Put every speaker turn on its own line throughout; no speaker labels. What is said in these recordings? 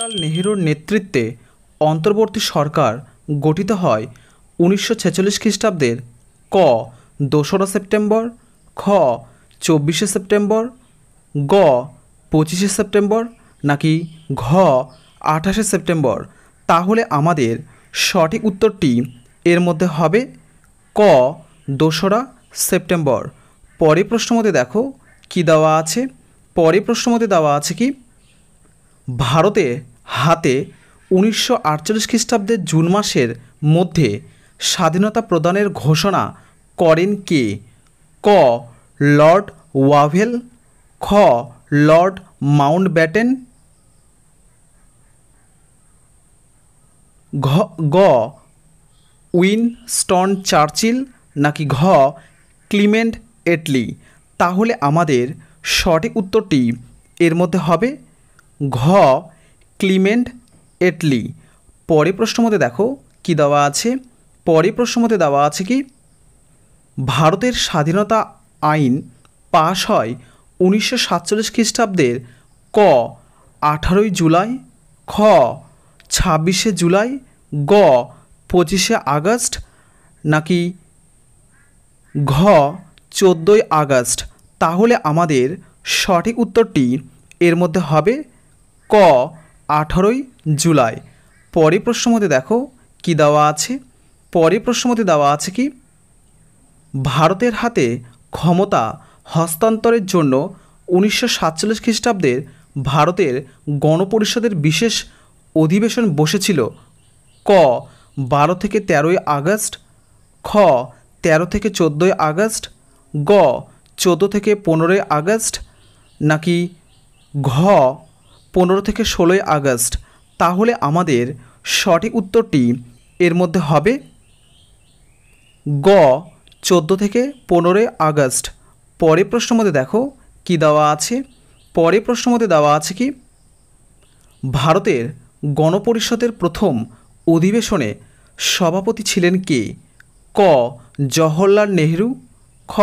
জওহরলাল নেহরুর নেতৃত্বে অন্তর্বর্তী সরকার গঠিত হয় উনিশশো ছেচল্লিশ খ্রিস্টাব্দের ক দোসরা সেপ্টেম্বর খ চব্বিশে সেপ্টেম্বর গ পঁচিশে সেপ্টেম্বর নাকি ঘ আঠাশে সেপ্টেম্বর তাহলে আমাদের সঠিক উত্তরটি এর মধ্যে হবে ক দোসরা সেপ্টেম্বর পরে প্রশ্নমতে দেখো কী দেওয়া আছে পরে প্রশ্নমতে দেওয়া আছে কি ভারতে হাতে উনিশশো আটচল্লিশ খ্রিস্টাব্দের জুন মাসের মধ্যে স্বাধীনতা প্রদানের ঘোষণা করেন কে ক লর্ড ওয়াভেল খ লর্ড মাউন্ট ব্যাটেন ঘ গ উইনস্টন চার্চিল নাকি ঘ ক্লিমেন্ট এটলি তাহলে আমাদের সঠিক উত্তরটি এর মধ্যে হবে ঘ ক্লিমেন্ট এটলি পরে প্রশ্নমতে দেখো কি দেওয়া আছে পরে প্রশ্নমতে দেওয়া আছে কি ভারতের স্বাধীনতা আইন পাশ হয় উনিশশো সাতচল্লিশ খ্রিস্টাব্দের ক আঠারোই জুলাই খ ছাব্বিশে জুলাই গ পঁচিশে আগস্ট নাকি ঘ চোদ্দোই আগস্ট তাহলে আমাদের সঠিক উত্তরটি এর মধ্যে হবে ক আঠারোই জুলাই পরে প্রশ্নমতে দেখো কি দেওয়া আছে পরে প্রশ্নমতে দেওয়া আছে কি ভারতের হাতে ক্ষমতা হস্তান্তরের জন্য উনিশশো সাতচল্লিশ খ্রিস্টাব্দের ভারতের গণপরিষদের বিশেষ অধিবেশন বসেছিল ক বারো থেকে তেরোই আগস্ট খ তেরো থেকে চোদ্দোই আগস্ট গ চোদ্দো থেকে পনেরোই আগস্ট নাকি ঘ পনেরো থেকে ষোলোই আগস্ট তাহলে আমাদের সঠিক উত্তরটি এর মধ্যে হবে গ চোদ্দো থেকে পনেরোই আগস্ট পরে প্রশ্ন মধ্যে দেখো কি দেওয়া আছে পরে প্রশ্ন মধ্যে দেওয়া আছে কি ভারতের গণপরিষদের প্রথম অধিবেশনে সভাপতি ছিলেন কে ক জওহরলাল নেহরু খ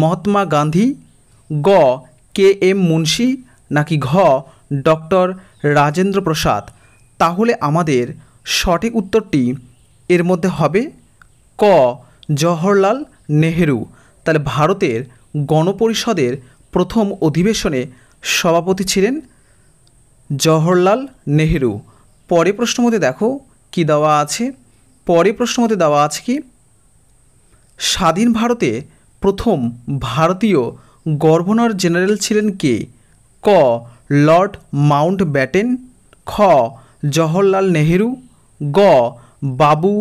মহাত্মা গান্ধী গ কে এম মুন্সি নাকি ঘ ডক্টর রাজেন্দ্র প্রসাদ তাহলে আমাদের সঠিক উত্তরটি এর মধ্যে হবে ক জওহরলাল নেহেরু তাহলে ভারতের গণপরিষদের প্রথম অধিবেশনে সভাপতি ছিলেন জওহরলাল নেহেরু পরে প্রশ্ন মধ্যে দেখো কি দেওয়া আছে পরে প্রশ্ন মধ্যে দেওয়া আছে কি স্বাধীন ভারতে প্রথম ভারতীয় গভর্নর জেনারেল ছিলেন কে ক লর্ড মাউন্ট ব্যাটেন খ জওহরলাল নেহেরু গ বাবু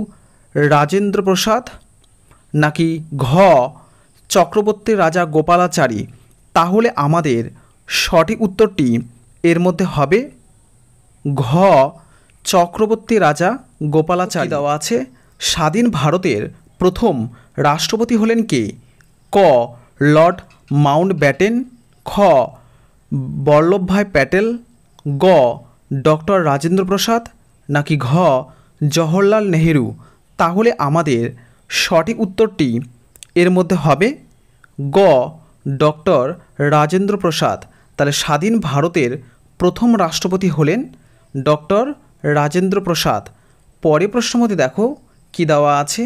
রাজেন্দ্র প্রসাদ নাকি ঘ চক্রবর্তী রাজা গোপালাচারী তাহলে আমাদের সঠিক উত্তরটি এর মধ্যে হবে ঘ চক্রবর্তী রাজা গোপালাচারী দেওয়া আছে স্বাধীন ভারতের প্রথম রাষ্ট্রপতি হলেন কে ক লর্ড মাউন্ট ব্যাটেন খ বল্লভভাই প্যাটেল গ ডক্টর রাজেন্দ্র প্রসাদ নাকি ঘ জওহরলাল নেহেরু তাহলে আমাদের সঠিক উত্তরটি এর মধ্যে হবে গ ডক্টর রাজেন্দ্র প্রসাদ তাহলে স্বাধীন ভারতের প্রথম রাষ্ট্রপতি হলেন ডক্টর রাজেন্দ্র প্রসাদ পরে প্রশ্নমতে দেখো কি দেওয়া আছে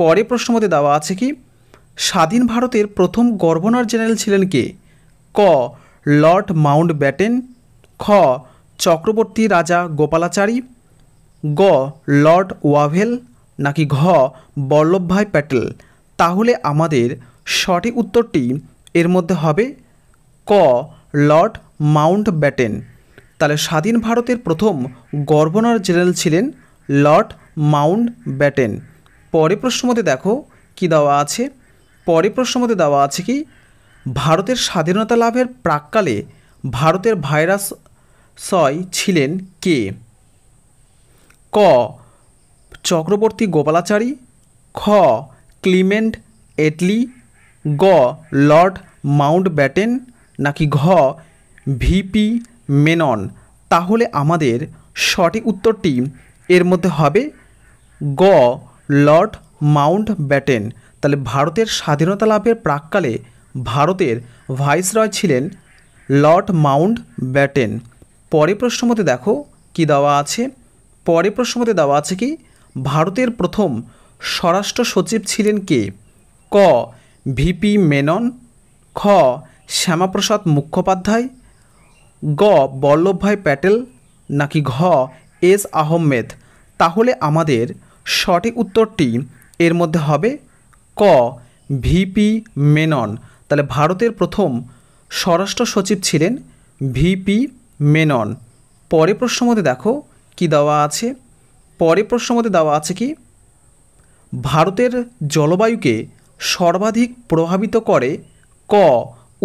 পরে প্রশ্নমতে দেওয়া আছে কি স্বাধীন ভারতের প্রথম গভর্নর জেনারেল ছিলেন কে ক লর্ড মাউন্ট ব্যাটেন খ চক্রবর্তী রাজা গোপালাচারী গ লর্ড ওয়াভেল নাকি ঘ বল্লভভাই প্যাটেল তাহলে আমাদের সঠিক উত্তরটি এর মধ্যে হবে ক লর্ড মাউন্ট ব্যাটেন তাহলে স্বাধীন ভারতের প্রথম গভর্নর জেনারেল ছিলেন লর্ড মাউন্ট ব্যাটেন পরে প্রশ্ন মতে দেখো কি দেওয়া আছে পরে প্রশ্ন মতে দেওয়া আছে কি ভারতের স্বাধীনতা লাভের প্রাককালে ভারতের ভাইরাস সয় ছিলেন কে ক চক্রবর্তী গোপালাচারী খ ক্লিমেন্ট এটলি গ লর্ড মাউন্ট ব্যাটেন নাকি ঘ ভিপি মেনন তাহলে আমাদের সঠিক উত্তরটি এর মধ্যে হবে গ লর্ড মাউন্ট ব্যাটেন তাহলে ভারতের স্বাধীনতা লাভের প্রাককালে ভারতের ভাইসরয় ছিলেন লর্ড মাউন্ট ব্যাটেন পরে প্রশ্নমতে দেখো কি দেওয়া আছে পরে প্রশ্নমতে দেওয়া আছে কি ভারতের প্রথম স্বরাষ্ট্র সচিব ছিলেন কে ক ভিপি মেনন খ শ্যামাপ্রসাদ মুখোপাধ্যায় গ বল্লভভাই প্যাটেল নাকি ঘ এস আহমেদ তাহলে আমাদের সঠিক উত্তরটি এর মধ্যে হবে ক ভিপি মেনন তাহলে ভারতের প্রথম স্বরাষ্ট্র সচিব ছিলেন ভিপি মেনন পরে প্রশ্ন মধ্যে দেখো কি দেওয়া আছে পরে প্রশ্ন মধ্যে দেওয়া আছে কি ভারতের জলবায়ুকে সর্বাধিক প্রভাবিত করে ক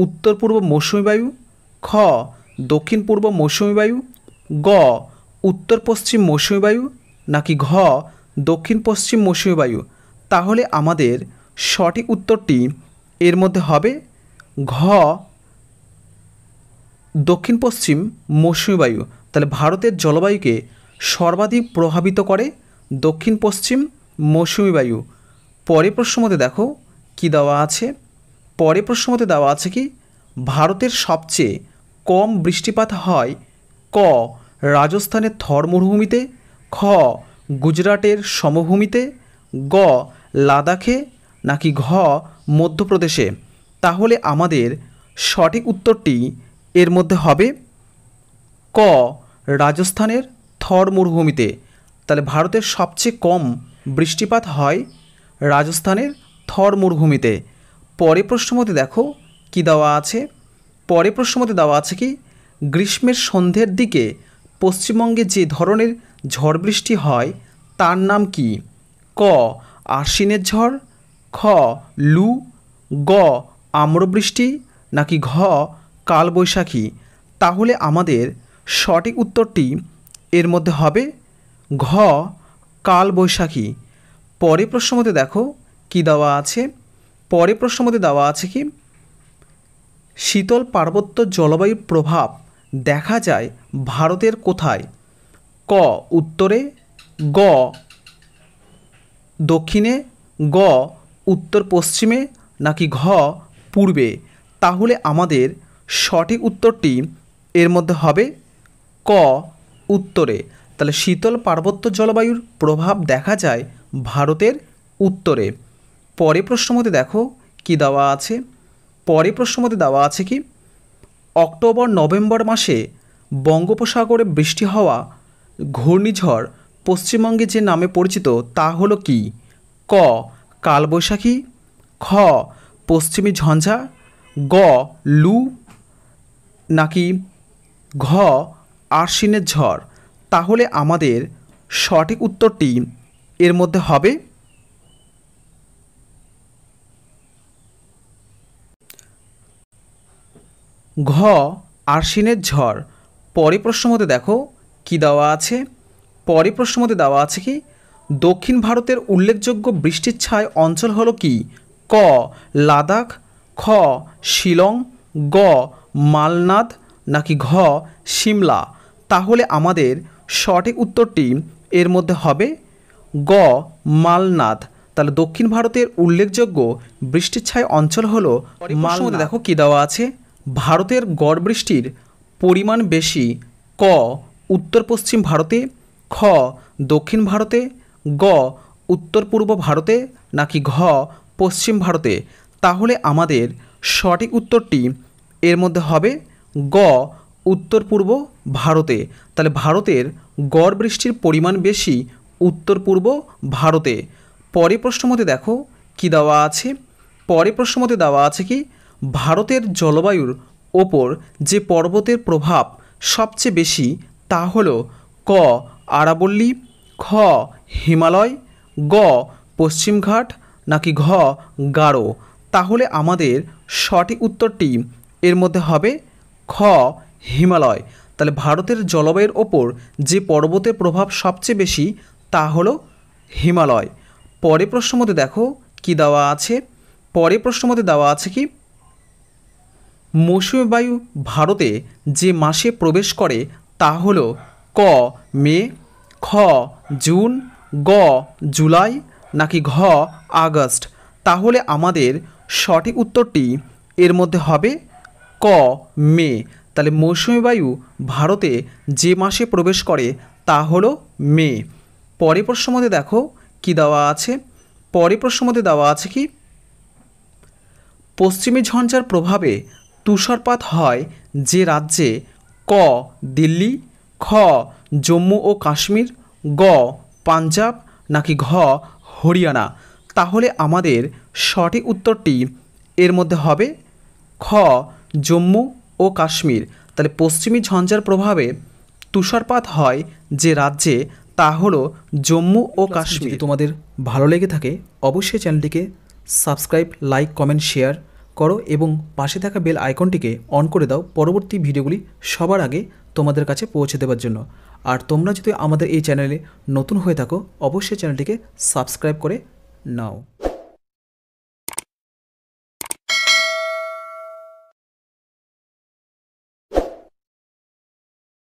উত্তর পূর্ব মৌসুমী বায়ু খ দক্ষিণ পূর্ব মৌসুমী বায়ু গ উত্তর পশ্চিম মৌসুমী বায়ু নাকি ঘ দক্ষিণ পশ্চিম মৌসুমী বায়ু তাহলে আমাদের সঠিক উত্তরটি এর মধ্যে হবে ঘ দক্ষিণ পশ্চিম মৌসুমী বায়ু তাহলে ভারতের জলবায়ুকে সর্বাধিক প্রভাবিত করে দক্ষিণ পশ্চিম মৌসুমী বায়ু পরে প্রশ্ন মতে দেখো কি দেওয়া আছে পরে প্রশ্নমতে দেওয়া আছে কি ভারতের সবচেয়ে কম বৃষ্টিপাত হয় ক রাজস্থানের থর মরুভূমিতে খ গুজরাটের সমভূমিতে গ লাদাখে নাকি ঘ মধ্যপ্রদেশে তাহলে আমাদের সঠিক উত্তরটি এর মধ্যে হবে ক রাজস্থানের থর মরুভূমিতে তাহলে ভারতের সবচেয়ে কম বৃষ্টিপাত হয় রাজস্থানের থর মরুভূমিতে পরে প্রশ্নমতে দেখো কি দেওয়া আছে পরে প্রশ্নমতে দেওয়া আছে কি গ্রীষ্মের সন্ধ্যের দিকে পশ্চিমবঙ্গে যে ধরনের ঝড় বৃষ্টি হয় তার নাম কি ক আশ্বিনের ঝড় খ লু গ আম্রবৃষ্টি নাকি ঘ কালবৈশাখী তাহলে আমাদের সঠিক উত্তরটি এর মধ্যে হবে ঘ কালবৈশাখী পরে মতে দেখো কি দেওয়া আছে পরে প্রশ্ন মতে দেওয়া আছে কি শীতল পার্বত্য জলবায়ুর প্রভাব দেখা যায় ভারতের কোথায় ক উত্তরে গ দক্ষিণে গ উত্তর পশ্চিমে নাকি ঘ পূর্বে তাহলে আমাদের সঠিক উত্তরটি এর মধ্যে হবে ক উত্তরে তাহলে শীতল পার্বত্য জলবায়ুর প্রভাব দেখা যায় ভারতের উত্তরে পরে প্রশ্ন মতে দেখো কি দেওয়া আছে পরে প্রশ্ন মতে দেওয়া আছে কি অক্টোবর নভেম্বর মাসে বঙ্গোপসাগরে বৃষ্টি হওয়া ঘূর্ণিঝড় পশ্চিমবঙ্গে যে নামে পরিচিত তা হলো কি ক কালবৈশাখী খ পশ্চিমী ঝঞ্ঝা গ লু নাকি ঘ আশ্বিনের ঝড় তাহলে আমাদের সঠিক উত্তরটি এর মধ্যে হবে ঘ আর্শিনের ঝড় পরে প্রশ্ন মতে দেখো কি দেওয়া আছে পরে প্রশ্ন মতে দেওয়া আছে কি দক্ষিণ ভারতের উল্লেখযোগ্য বৃষ্টির ছায় অঞ্চল হল কি ক লাদাখ খ শিলং গ মালনাদ নাকি ঘ সিমলা তাহলে আমাদের সঠিক উত্তরটি এর মধ্যে হবে গ মালনাদ তাহলে দক্ষিণ ভারতের উল্লেখযোগ্য বৃষ্টির ছায় অঞ্চল হল মালনাদ দেখো কী দেওয়া আছে ভারতের গড় বৃষ্টির পরিমাণ বেশি ক উত্তর পশ্চিম ভারতে খ দক্ষিণ ভারতে গ উত্তর পূর্ব ভারতে নাকি ঘ পশ্চিম ভারতে তাহলে আমাদের সঠিক উত্তরটি এর মধ্যে হবে গ উত্তর পূর্ব ভারতে তাহলে ভারতের গড় বৃষ্টির পরিমাণ বেশি উত্তর পূর্ব ভারতে পরে মতে দেখো কি দেওয়া আছে পরে প্রশ্ন মতে দেওয়া আছে কি ভারতের জলবায়ুর ওপর যে পর্বতের প্রভাব সবচেয়ে বেশি তা হল ক আরাবল্লী খ হিমালয় গ পশ্চিমঘাট নাকি ঘ গাঢ় তাহলে আমাদের সঠিক উত্তরটি এর মধ্যে হবে খ হিমালয় তাহলে ভারতের জলবায়ুর ওপর যে পর্বতের প্রভাব সবচেয়ে বেশি তা হল হিমালয় পরে প্রশ্ন মধ্যে দেখো কি দেওয়া আছে পরে প্রশ্ন মধ্যে দেওয়া আছে কি মৌসুমী বায়ু ভারতে যে মাসে প্রবেশ করে তা হল ক মে খ জুন গ জুলাই নাকি ঘ আগস্ট তাহলে আমাদের সঠিক উত্তরটি এর মধ্যে হবে ক মে তাহলে মৌসুমি বায়ু ভারতে যে মাসে প্রবেশ করে তা হলো মে পরে মধ্যে দেখো কি দেওয়া আছে পরে মধ্যে দেওয়া আছে কি পশ্চিমী ঝঞ্ঝার প্রভাবে তুষারপাত হয় যে রাজ্যে ক দিল্লি খ জম্মু ও কাশ্মীর গ পাঞ্জাব নাকি ঘ হরিয়ানা তাহলে আমাদের সঠিক উত্তরটি এর মধ্যে হবে খ জম্মু ও কাশ্মীর তাহলে পশ্চিমী ঝঞ্ঝার প্রভাবে তুষারপাত হয় যে রাজ্যে তা হলো জম্মু ও আচ্ছা, কাশ্মীর তোমাদের ভালো লেগে থাকে অবশ্যই চ্যানেলটিকে সাবস্ক্রাইব লাইক কমেন্ট শেয়ার করো এবং পাশে থাকা বেল আইকনটিকে অন করে দাও পরবর্তী ভিডিওগুলি সবার আগে তোমাদের কাছে পৌঁছে দেওয়ার জন্য আর তোমরা যদি আমাদের এই চ্যানেলে নতুন হয়ে থাকো অবশ্যই চ্যানেলটিকে সাবস্ক্রাইব করে নাও